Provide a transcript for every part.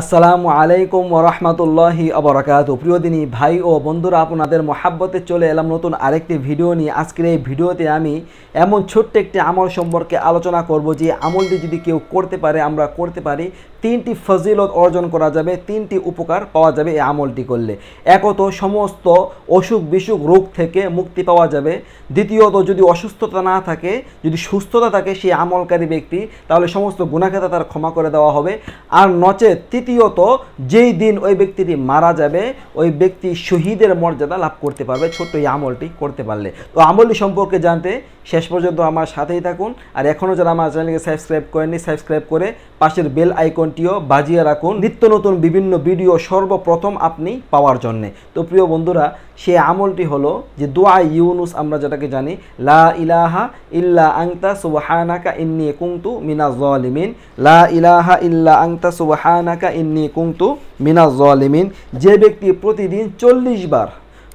আসসালামু আলাইকুম ওরহমতুল্লাহি অবরাকাত প্রিয় দিনী ভাই ও বন্ধুরা আপনাদের মহাব্বতে চলে এলাম নতুন আরেকটি ভিডিও নিয়ে আজকের এই ভিডিওতে আমি এমন ছোট্ট একটি আমল সম্পর্কে আলোচনা করব যে আমলটি যদি কেউ করতে পারে আমরা করতে পারি তিনটি ফজিলত অর্জন করা যাবে তিনটি উপকার পাওয়া যাবে এই আমলটি করলে একত সমস্ত অসুখ বিসুখ রোগ থেকে মুক্তি পাওয়া যাবে দ্বিতীয়ত যদি অসুস্থতা না থাকে যদি সুস্থতা থাকে সেই আমলকারী ব্যক্তি তাহলে সমস্ত গুণাখেতা তার ক্ষমা করে দেওয়া হবে আর নচে তৃতীয়ত যেই দিন ওই ব্যক্তিটি মারা যাবে ওই ব্যক্তি শহীদের মর্যাদা লাভ করতে পারবে ছোট্ট এই আমলটি করতে পারলে তো আমলটি সম্পর্কে জানতে শেষ পর্যন্ত আমার সাথেই থাকুন আর এখনও যারা আমার চ্যানেলকে সাবস্ক্রাইব করেননি সাবস্ক্রাইব করে পাশের বেল আইকনটিও বাজিয়ে রাখুন নিত্য নতুন বিভিন্ন ভিডিও সর্বপ্রথম আপনি পাওয়ার জন্যে তো প্রিয় বন্ধুরা সে আমলটি হলো যে দোয়া ইউনুস আমরা যেটাকে জানি লা ইলাহা ইল্লা আংতা সুবহানাকা ইন্নি কুংতু মিনা জলিমিন লা ইলাহা ইল্লা আংতা সুবহানাকা ইন্নি কুংতু মিনা জলিমিন যে ব্যক্তি প্রতিদিন চল্লিশ বার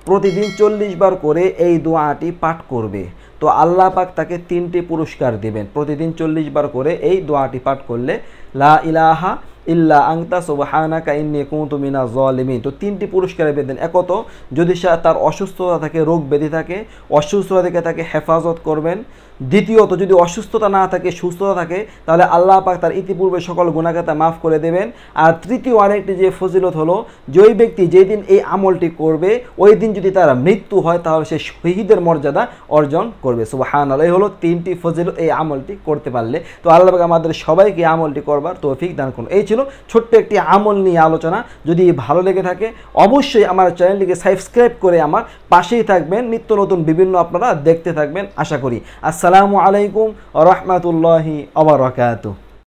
প্রতিদিন চল্লিশ বার করে এই দোয়াটি পাঠ করবে তো আল্লাহ পাক তাকে তিনটি পুরস্কার দিবেন প্রতিদিন চল্লিশ বার করে এই দোয়াটি পাঠ করলে লা ইলাহা ইল্লা আংতা সোবাহানাকা ইন্নি কুমতু মিনা জলিমিন তো তিনটি পুরস্কারে পেতেন একত যদি সে তার অসুস্থতা থাকে রোগ ব্যাধি থাকে অসুস্থতা থেকে তাকে হেফাজত করবেন দ্বিতীয়ত যদি অসুস্থতা না থাকে সুস্থতা থাকে তাহলে আল্লাহ পাক তার ইতিপূর্বে সকল গুণাগাতা মাফ করে দেবেন আর তৃতীয় আরেকটি যে ফজিলত হলো যে ওই ব্যক্তি যেই দিন এই আমলটি করবে ওই দিন যদি তার মৃত্যু হয় তাহলে সে শহীদের মর্যাদা অর্জন করবে সুবাহান আল্লাহ হলো তিনটি ফজিলত এই আমলটি করতে পারলে তো আল্লাহ পাক আমাদের সবাইকে আমলটি করবার তৌফিক দান করুন এই ছিল ছোট্ট একটি আমল নিয়ে আলোচনা যদি ভালো লেগে থাকে অবশ্যই আমার চ্যানেলটিকে সাবস্ক্রাইব করে আমার পাশেই থাকবেন নিত্য নতুন বিভিন্ন আপনারা দেখতে থাকবেন আশা করি আসসালামু আলাইকুম রহমতুল্লাহি অবরকাত